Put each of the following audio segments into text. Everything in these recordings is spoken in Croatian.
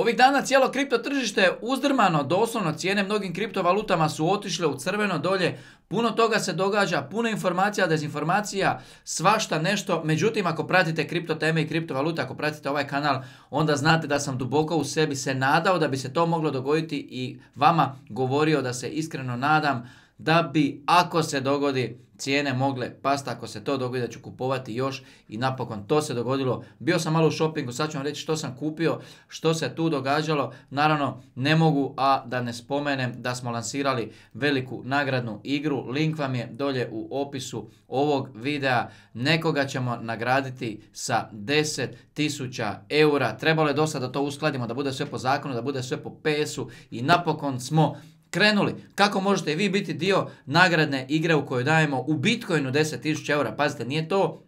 Ovih dana cijelo kripto tržište je uzdrmano, doslovno cijene mnogim kriptovalutama su otišle u crveno dolje, puno toga se događa, puno informacija, dezinformacija, svašta nešto. Međutim, ako pratite kripto teme i kriptovalute, ako pratite ovaj kanal, onda znate da sam duboko u sebi se nadao da bi se to moglo dogoditi i vama govorio da se iskreno nadam da bi ako se dogodi cijene mogle pasta, ako se to dogodi da ću kupovati još i napokon to se dogodilo. Bio sam malo u šopingu sad ću vam reći što sam kupio, što se tu događalo. Naravno ne mogu, a da ne spomenem da smo lansirali veliku nagradnu igru. Link vam je dolje u opisu ovog videa. Nekoga ćemo nagraditi sa 10.000 eura. Trebalo je dosta da to uskladimo, da bude sve po zakonu, da bude sve po PS-u i napokon smo krenuli. Kako možete vi biti dio nagradne igre u kojoj dajemo u Bitcoinu 10.000 eura? Pazite, nije to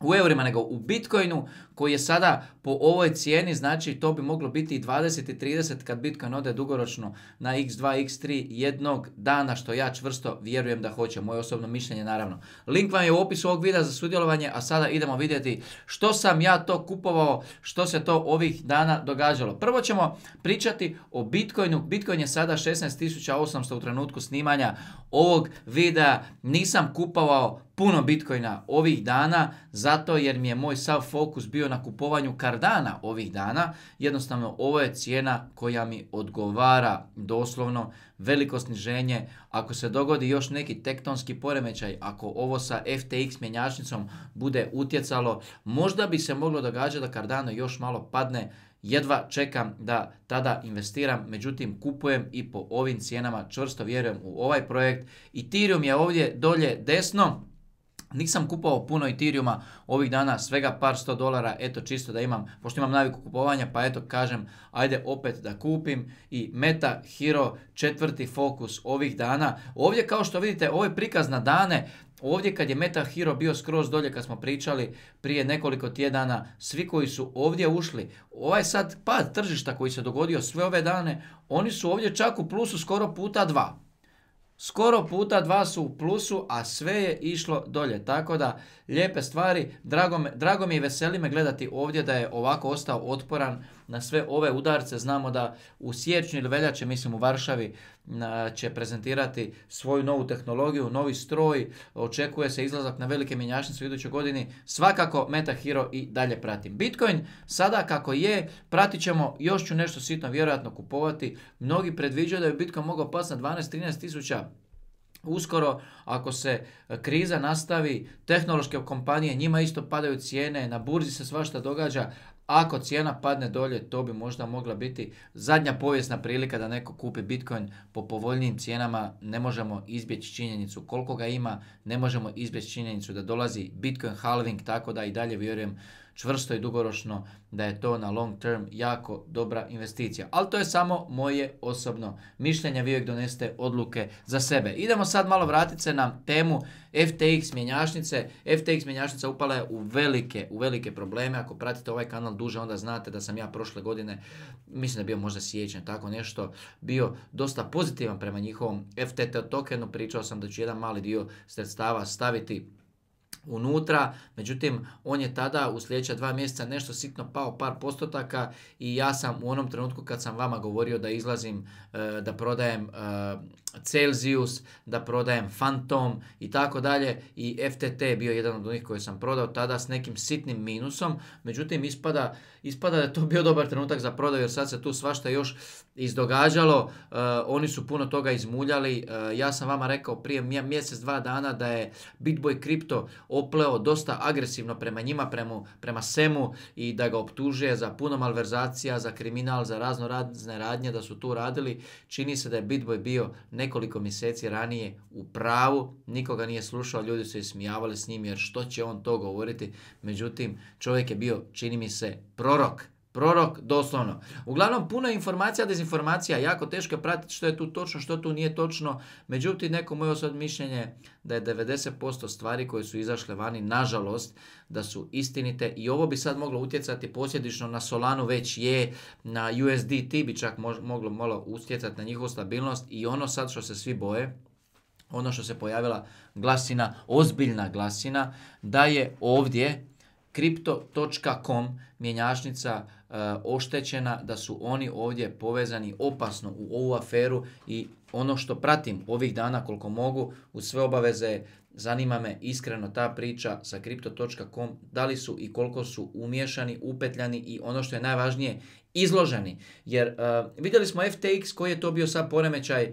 u eurima, nego u Bitcoinu koji je sada po ovoj cijeni, znači to bi moglo biti i 20 i 30 kad Bitcoin ode dugoročno na x2, x3 jednog dana što ja čvrsto vjerujem da hoće, moje osobno mišljenje naravno. Link vam je u opisu ovog videa za sudjelovanje, a sada idemo vidjeti što sam ja to kupovao, što se to ovih dana događalo. Prvo ćemo pričati o Bitcoinu, Bitcoin je sada 16.800 u trenutku snimanja ovog videa, nisam kupovao puno Bitcoina ovih dana zato jer mi je moj sav fokus bio na kupovanju kardana ovih dana. Jednostavno ovo je cijena koja mi odgovara doslovno veliko sniženje. Ako se dogodi još neki tektonski poremećaj, ako ovo sa FTX mjenjačnicom bude utjecalo, možda bi se moglo događati da Cardano još malo padne jedva čekam da tada investiram, međutim kupujem i po ovim cijenama čvrsto vjerujem u ovaj projekt. Ethereum je ovdje dolje desno, nisam kupao puno Ethereuma ovih dana, svega par sto dolara, eto čisto da imam, pošto imam naviku kupovanja, pa eto kažem, ajde opet da kupim i Meta Hero četvrti fokus ovih dana. Ovdje kao što vidite, ovo je prikaz na dane, Ovdje kad je Meta Hero bio skroz dolje kad smo pričali prije nekoliko tjedana, svi koji su ovdje ušli, ovaj sad pad tržišta koji se dogodio sve ove dane, oni su ovdje čak u plusu skoro puta dva. Skoro puta dva su u plusu, a sve je išlo dolje. Tako da, lijepe stvari. Drago, mi i veseli me gledati ovdje da je ovako ostao otporan na sve ove udarce. Znamo da u siječnju ili veljače, mislim u Varšavi, će prezentirati svoju novu tehnologiju, novi stroj, očekuje se izlazak na velike mjenjačnice u idućoj godini. Svakako Meta Hero i dalje pratim. Bitcoin sada kako je, pratit ćemo, još ću nešto sitno vjerojatno kupovati. Mnogi predviđaju da bi Bitcoin mogao pasti na 12-13 tisuća Uskoro, ako se e, kriza nastavi, tehnološke kompanije, njima isto padaju cijene, na burzi se svašta događa, ako cijena padne dolje, to bi možda mogla biti zadnja povijesna prilika da neko kupi Bitcoin po povoljnijim cijenama. Ne možemo izbjeći činjenicu koliko ga ima, ne možemo izbjeći činjenicu da dolazi Bitcoin halving, tako da i dalje vjerujem čvrsto i dugoročno da je to na long term jako dobra investicija. Ali to je samo moje osobno mišljenje, vi uvijek doneste odluke za sebe. Idemo sad malo vratiti se na temu FTX mjenjašnice. FTX mjenjačnica upala je u velike, u velike probleme. Ako pratite ovaj kanal duže, onda znate da sam ja prošle godine, mislim da bio možda sjećan tako nešto, bio dosta pozitivan prema njihovom FTT tokenu. Pričao sam da ću jedan mali dio sredstava staviti unutra, međutim on je tada u sljedeća dva mjeseca nešto sitno pao par postotaka i ja sam u onom trenutku kad sam vama govorio da izlazim, e, da prodajem e, Celsius, da prodajem Phantom i tako dalje i FTT je bio jedan od onih koje sam prodao tada s nekim sitnim minusom, međutim ispada, ispada da je to bio dobar trenutak za prodaju jer sad se tu svašta još izdogađalo, e, oni su puno toga izmuljali, ja sam vama rekao prije mjesec, dva dana da je Bitboy Crypto opleo dosta agresivno prema njima, prema, prema Semu i da ga optužuje za puno malverzacija, za kriminal, za razno razne radnje da su tu radili. Čini se da je Bitboy bio nekoliko mjeseci ranije u pravu, nikoga nije slušao, ljudi su ismijavali s njim jer što će on to govoriti. Međutim, čovjek je bio, čini mi se, prorok Prorok, doslovno. Uglavnom, puno informacija, dezinformacija, jako teško je pratiti što je tu točno, što tu nije točno. Međutim, neko moje osobno mišljenje da je 90% stvari koje su izašle vani, nažalost, da su istinite i ovo bi sad moglo utjecati posljedično na Solanu, već je, na USDT bi čak moglo malo utjecati na njihovu stabilnost i ono sad što se svi boje, ono što se pojavila glasina, ozbiljna glasina, da je ovdje Crypto.com mjenjačnica e, oštećena da su oni ovdje povezani opasno u ovu aferu i ono što pratim ovih dana koliko mogu u sve obaveze zanima me iskreno ta priča sa Crypto.com da li su i koliko su umješani, upetljani i ono što je najvažnije izloženi. Jer e, vidjeli smo FTX koji je to bio sad poremećaj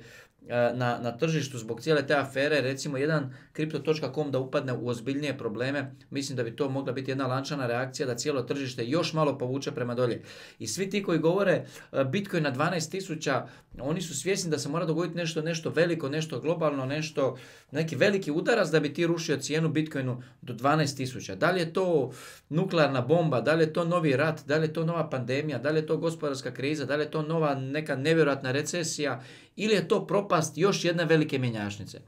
E, na, na tržištu zbog cijele te afere, recimo jedan kripto.com da upadne u ozbiljnije probleme, mislim da bi to mogla biti jedna lančana reakcija da cijelo tržište još malo povuče prema dolje. I svi ti koji govore e, Bitcoin na 12.000, oni su svjesni da se mora dogoditi nešto nešto veliko, nešto globalno, nešto neki veliki udarac da bi ti rušio cijenu Bitcoinu do 12.000. Da li je to nuklearna bomba, da li je to novi rat, da li je to nova pandemija, da li je to gospodarska kriza, da li je to nova neka nevjerojatna recesija ili je to propad propast još jedne velike mjenjašnice.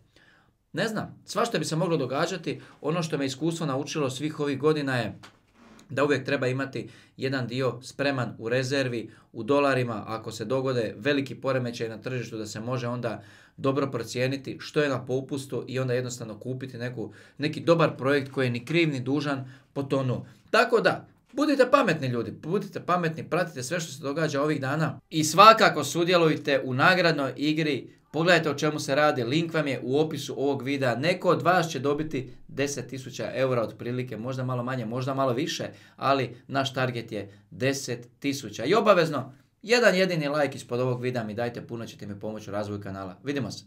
Ne znam, sva što bi se moglo događati. Ono što me iskustvo naučilo svih ovih godina je da uvijek treba imati jedan dio spreman u rezervi, u dolarima, ako se dogode veliki poremećaj na tržištu, da se može onda dobro procijeniti što je na popustu i onda jednostavno kupiti neku, neki dobar projekt koji je ni kriv ni dužan tonu. Tako da, Budite pametni ljudi, budite pametni, pratite sve što se događa ovih dana i svakako sudjelujte u nagradnoj igri Pogledajte o čemu se radi, link vam je u opisu ovog videa. Neko od vas će dobiti 10.000 eura otprilike, možda malo manje, možda malo više, ali naš target je 10.000. I obavezno, jedan jedini like ispod ovog videa mi dajte, puno ćete mi pomoći u razvoju kanala. Vidimo se!